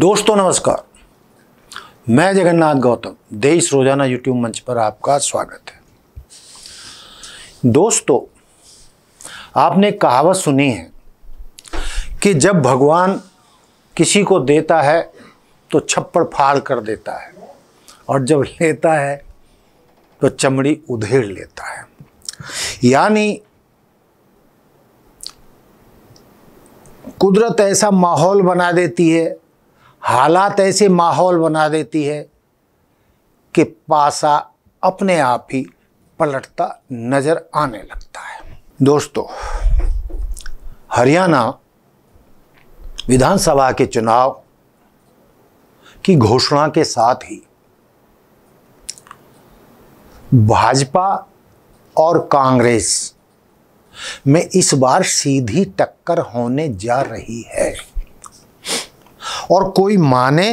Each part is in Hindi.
दोस्तों नमस्कार मैं जगन्नाथ गौतम देश रोजाना यूट्यूब मंच पर आपका स्वागत है दोस्तों आपने कहावत सुनी है कि जब भगवान किसी को देता है तो छप्पड़ फाड़ कर देता है और जब लेता है तो चमड़ी उधेड़ लेता है यानी कुदरत ऐसा माहौल बना देती है हालात ऐसे माहौल बना देती है कि पासा अपने आप ही पलटता नज़र आने लगता है दोस्तों हरियाणा विधानसभा के चुनाव की घोषणा के साथ ही भाजपा और कांग्रेस में इस बार सीधी टक्कर होने जा रही है और कोई माने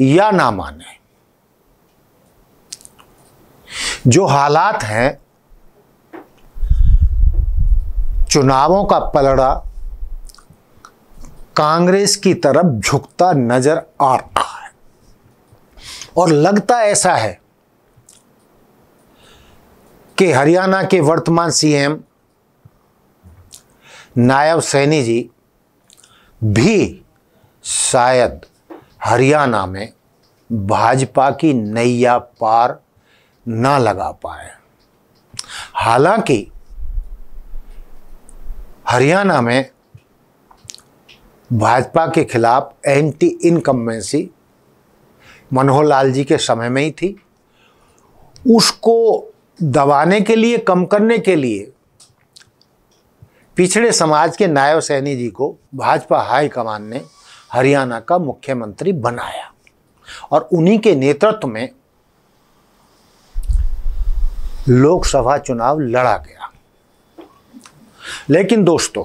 या ना माने जो हालात हैं चुनावों का पलड़ा कांग्रेस की तरफ झुकता नजर आ रहा है और लगता ऐसा है कि हरियाणा के वर्तमान सीएम नायब सैनी जी भी शायद हरियाणा में भाजपा की नैया पार ना लगा पाए हालांकि हरियाणा में भाजपा के खिलाफ एंटी इनकम्बेंसी मनोहर लाल जी के समय में ही थी उसको दबाने के लिए कम करने के लिए पिछड़े समाज के नायब सैनी जी को भाजपा हाईकमान ने हरियाणा का मुख्यमंत्री बनाया और उन्हीं के नेतृत्व में लोकसभा चुनाव लड़ा गया लेकिन दोस्तों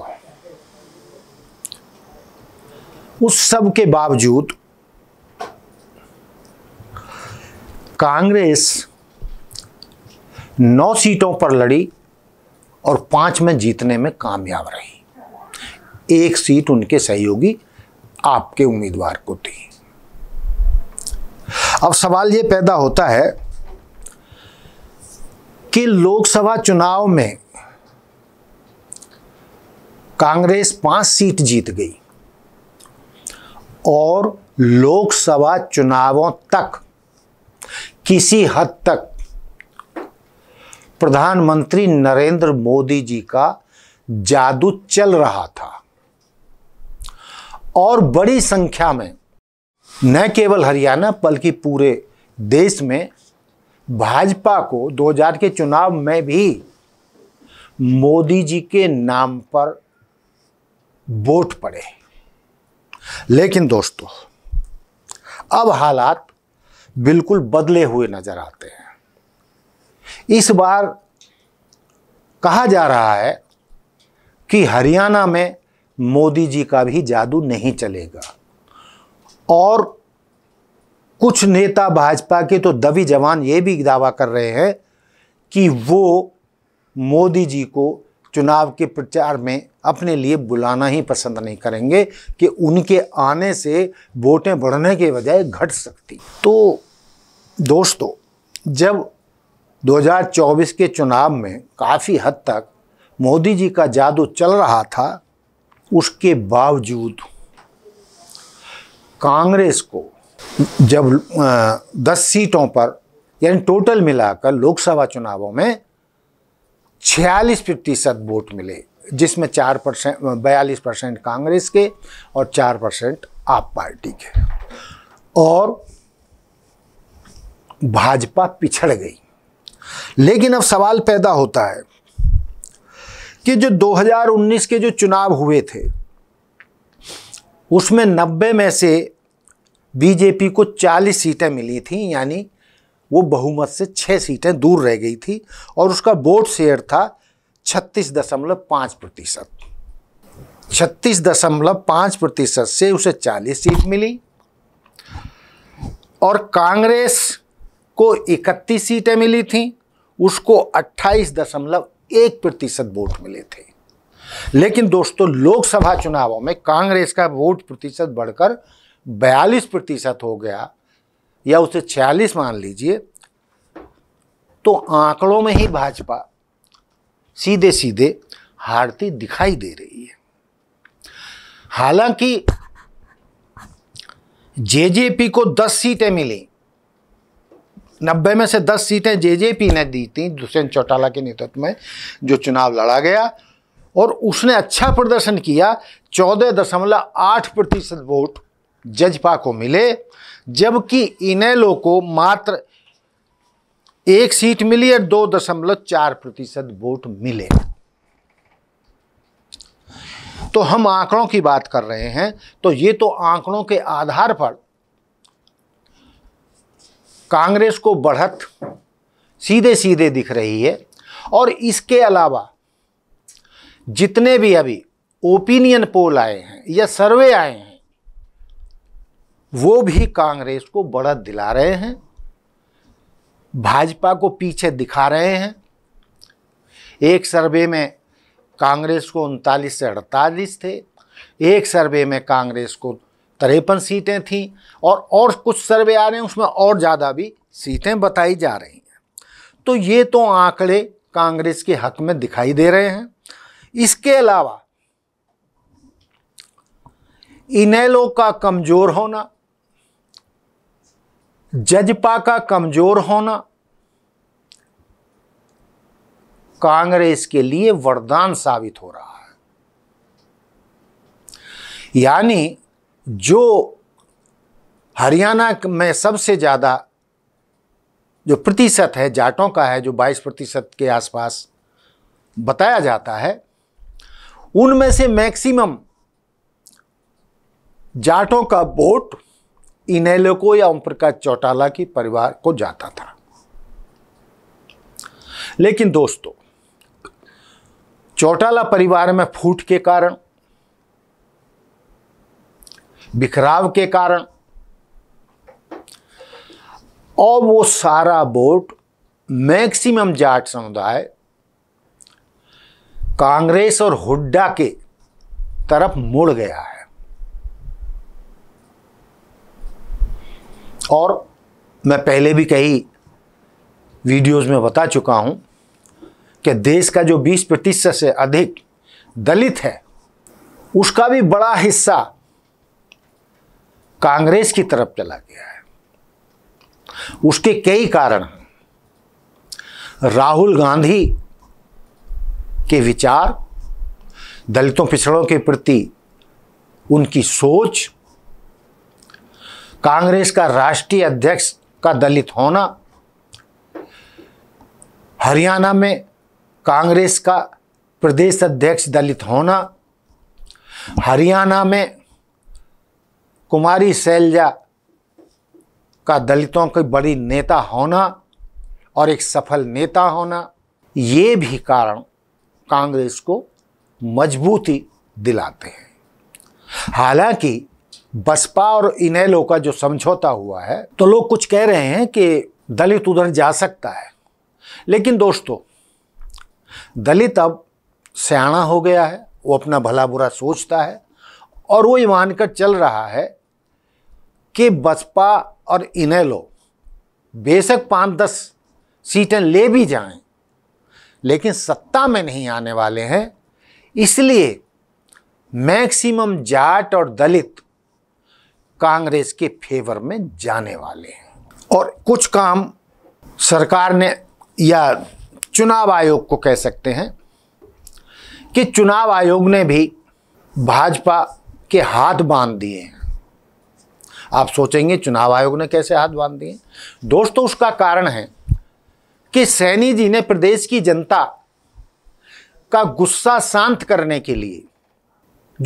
उस सब के बावजूद कांग्रेस नौ सीटों पर लड़ी और पांच में जीतने में कामयाब रही एक सीट उनके सहयोगी आपके उम्मीदवार को थी अब सवाल ये पैदा होता है कि लोकसभा चुनाव में कांग्रेस पांच सीट जीत गई और लोकसभा चुनावों तक किसी हद तक प्रधानमंत्री नरेंद्र मोदी जी का जादू चल रहा था और बड़ी संख्या में न केवल हरियाणा बल्कि पूरे देश में भाजपा को 2000 के चुनाव में भी मोदी जी के नाम पर वोट पड़े लेकिन दोस्तों अब हालात बिल्कुल बदले हुए नज़र आते हैं इस बार कहा जा रहा है कि हरियाणा में मोदी जी का भी जादू नहीं चलेगा और कुछ नेता भाजपा के तो दबी जवान ये भी दावा कर रहे हैं कि वो मोदी जी को चुनाव के प्रचार में अपने लिए बुलाना ही पसंद नहीं करेंगे कि उनके आने से वोटें बढ़ने के बजाय घट सकती तो दोस्तों जब 2024 के चुनाव में काफ़ी हद तक मोदी जी का जादू चल रहा था उसके बावजूद कांग्रेस को जब दस सीटों पर यानी टोटल मिलाकर लोकसभा चुनावों में छियालीस प्रतिशत वोट मिले जिसमें चार परसेंट बयालीस परसेंट कांग्रेस के और चार परसेंट आप पार्टी के और भाजपा पिछड़ गई लेकिन अब सवाल पैदा होता है कि जो 2019 के जो चुनाव हुए थे उसमें 90 में से बीजेपी को 40 सीटें मिली थी यानी वो बहुमत से छः सीटें दूर रह गई थी और उसका वोट शेयर था छत्तीस दशमलव पाँच प्रतिशत छत्तीस दशमलव पाँच प्रतिशत से उसे चालीस सीट मिली और कांग्रेस को इकतीस सीटें मिली थी उसको अट्ठाईस दशमलव एक प्रतिशत वोट मिले थे लेकिन दोस्तों लोकसभा चुनावों में कांग्रेस का वोट प्रतिशत बढ़कर 42 प्रतिशत हो गया या उसे 46 मान लीजिए तो आंकड़ों में ही भाजपा सीधे सीधे हारती दिखाई दे रही है हालांकि जेजेपी को 10 सीटें मिली नब्बे में से दस सीटें जेजेपी ने दी थी दुष्यंत चौटाला के नेतृत्व में जो चुनाव लड़ा गया और उसने अच्छा प्रदर्शन किया चौदह दशमलव आठ प्रतिशत वोट जजपा को मिले जबकि इनेलो को मात्र एक सीट मिली और दो दशमलव चार प्रतिशत वोट मिले तो हम आंकड़ों की बात कर रहे हैं तो ये तो आंकड़ों के आधार पर कांग्रेस को बढ़त सीधे सीधे दिख रही है और इसके अलावा जितने भी अभी ओपिनियन पोल आए हैं या सर्वे आए हैं वो भी कांग्रेस को बढ़त दिला रहे हैं भाजपा को पीछे दिखा रहे हैं एक सर्वे में कांग्रेस को उनतालीस से अड़तालीस थे एक सर्वे में कांग्रेस को तिरपन सीटें थीं और और कुछ सर्वे आ रहे हैं उसमें और ज़्यादा भी सीटें बताई जा रही हैं तो ये तो आंकड़े कांग्रेस के हक में दिखाई दे रहे हैं इसके अलावा इनेलो का कमज़ोर होना जजपा का कमज़ोर होना कांग्रेस के लिए वरदान साबित हो रहा है यानी जो हरियाणा में सबसे ज़्यादा जो प्रतिशत है जाटों का है जो 22 प्रतिशत के आसपास बताया जाता है उनमें से मैक्सिमम जाटों का वोट इनेलो को या ओम प्रकाश चौटाला के परिवार को जाता था लेकिन दोस्तों चौटाला परिवार में फूट के कारण बिखराव के कारण और वो सारा वोट मैक्सिमम जाट समुदाय कांग्रेस और हुड्डा के तरफ मुड़ गया है और मैं पहले भी कई वीडियोस में बता चुका हूं कि देश का जो 20 प्रतिशत से अधिक दलित है उसका भी बड़ा हिस्सा कांग्रेस की तरफ चला गया है उसके कई कारण राहुल गांधी के विचार दलितों पिछड़ों के प्रति उनकी सोच कांग्रेस का राष्ट्रीय अध्यक्ष का दलित होना हरियाणा में कांग्रेस का प्रदेश अध्यक्ष दलित होना हरियाणा में कुमारी शैलजा का दलितों का बड़ी नेता होना और एक सफल नेता होना ये भी कारण कांग्रेस को मजबूती दिलाते हैं हालांकि बसपा और इनेलो का जो समझौता हुआ है तो लोग कुछ कह रहे हैं कि दलित उधर जा सकता है लेकिन दोस्तों दलित अब सयाणा हो गया है वो अपना भला बुरा सोचता है और वो ये मानकर चल रहा है कि बसपा और इनेलो बेशक पाँच दस सीटें ले भी जाएं लेकिन सत्ता में नहीं आने वाले हैं इसलिए मैक्सिमम जाट और दलित कांग्रेस के फेवर में जाने वाले हैं और कुछ काम सरकार ने या चुनाव आयोग को कह सकते हैं कि चुनाव आयोग ने भी भाजपा के हाथ बांध दिए हैं आप सोचेंगे चुनाव आयोग ने कैसे हाथ बांध दिए दोस्तों उसका कारण है कि सैनी जी ने प्रदेश की जनता का गुस्सा शांत करने के लिए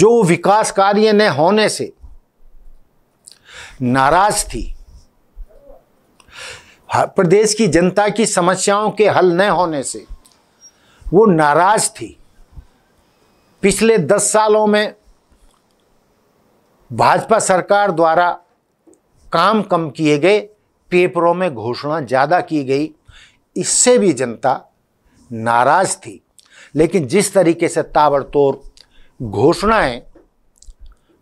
जो विकास कार्य न होने से नाराज थी प्रदेश की जनता की समस्याओं के हल न होने से वो नाराज थी पिछले दस सालों में भाजपा सरकार द्वारा काम कम किए गए पेपरों में घोषणा ज़्यादा की गई इससे भी जनता नाराज़ थी लेकिन जिस तरीके से ताबड़तोड़ घोषणाएं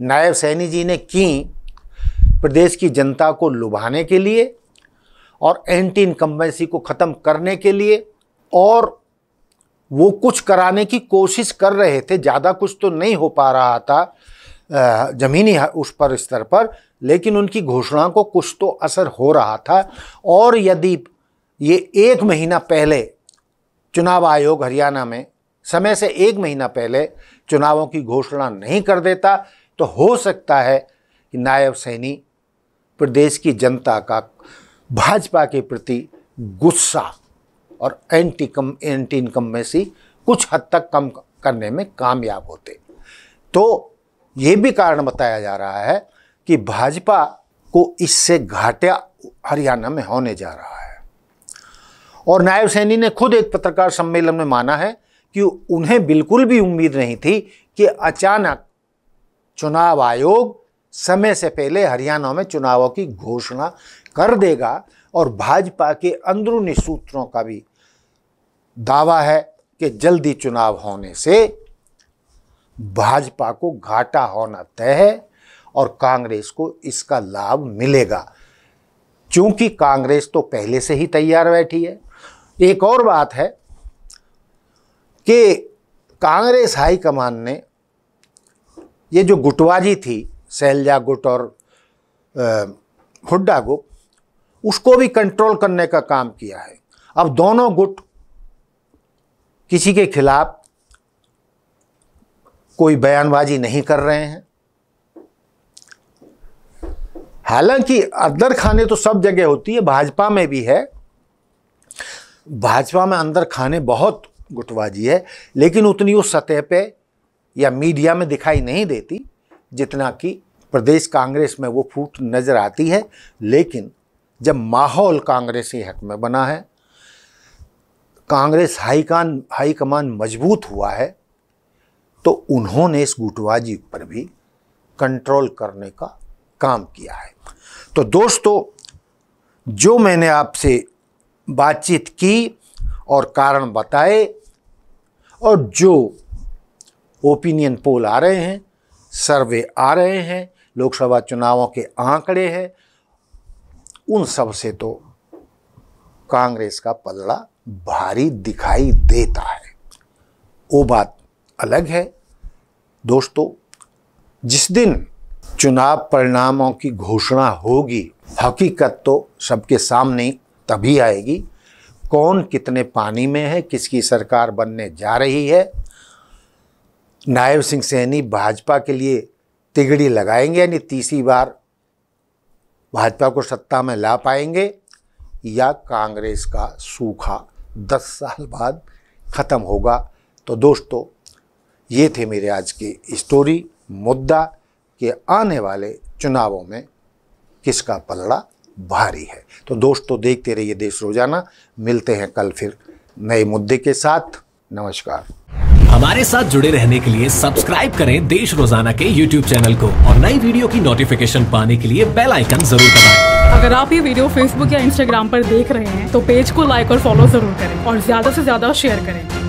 नायब सैनी जी ने की प्रदेश की जनता को लुभाने के लिए और एंटी इनकम्बेंसी को ख़त्म करने के लिए और वो कुछ कराने की कोशिश कर रहे थे ज़्यादा कुछ तो नहीं हो पा रहा था ज़मीनी उस पर स्तर पर लेकिन उनकी घोषणा को कुछ तो असर हो रहा था और यदि ये एक महीना पहले चुनाव आयोग हरियाणा में समय से एक महीना पहले चुनावों की घोषणा नहीं कर देता तो हो सकता है कि नायब सैनी प्रदेश की जनता का भाजपा के प्रति गुस्सा और एंटी कम एंटी इनकम में सी कुछ हद तक कम करने में कामयाब होते तो ये भी कारण बताया जा रहा है कि भाजपा को इससे घाटा हरियाणा में होने जा रहा है और नायब सैनी ने खुद एक पत्रकार सम्मेलन में माना है कि उन्हें बिल्कुल भी उम्मीद नहीं थी कि अचानक चुनाव आयोग समय से पहले हरियाणा में चुनावों की घोषणा कर देगा और भाजपा के अंदरूनी सूत्रों का भी दावा है कि जल्दी चुनाव होने से भाजपा को घाटा होना तय है और कांग्रेस को इसका लाभ मिलेगा क्योंकि कांग्रेस तो पहले से ही तैयार बैठी है एक और बात है कि कांग्रेस हाईकमान ने ये जो गुटबाजी थी शैलजा गुट और हुड्डा गुट उसको भी कंट्रोल करने का काम किया है अब दोनों गुट किसी के खिलाफ कोई बयानबाजी नहीं कर रहे हैं हालांकि अंदर खाने तो सब जगह होती है भाजपा में भी है भाजपा में अंदर खाने बहुत गुटबाजी है लेकिन उतनी उस सतह पे या मीडिया में दिखाई नहीं देती जितना कि प्रदेश कांग्रेस में वो फूट नज़र आती है लेकिन जब माहौल कांग्रेसी हक में बना है कांग्रेस हाईकान हाईकमान मजबूत हुआ है तो उन्होंने इस गुटबाजी पर भी कंट्रोल करने का काम किया है तो दोस्तों जो मैंने आपसे बातचीत की और कारण बताए और जो ओपिनियन पोल आ रहे हैं सर्वे आ रहे हैं लोकसभा चुनावों के आंकड़े हैं उन सब से तो कांग्रेस का पलड़ा भारी दिखाई देता है वो बात अलग है दोस्तों जिस दिन चुनाव परिणामों की घोषणा होगी हकीकत तो सबके सामने तभी आएगी कौन कितने पानी में है किसकी सरकार बनने जा रही है नायब सिंह सैनी भाजपा के लिए तिगड़ी लगाएंगे यानी तीसरी बार भाजपा को सत्ता में ला पाएंगे या कांग्रेस का सूखा दस साल बाद ख़त्म होगा तो दोस्तों ये थे मेरे आज की स्टोरी मुद्दा कि आने वाले चुनावों में किसका पलड़ा भारी है तो दोस्तों देखते रहिए देश रोजाना मिलते हैं कल फिर नए मुद्दे के साथ नमस्कार हमारे साथ जुड़े रहने के लिए सब्सक्राइब करें देश रोजाना के YouTube चैनल को और नई वीडियो की नोटिफिकेशन पाने के लिए बेल आइकन जरूर दबाएं। अगर आप ये वीडियो Facebook या Instagram पर देख रहे हैं तो पेज को लाइक और फॉलो जरूर करें और ज्यादा से ज्यादा शेयर करें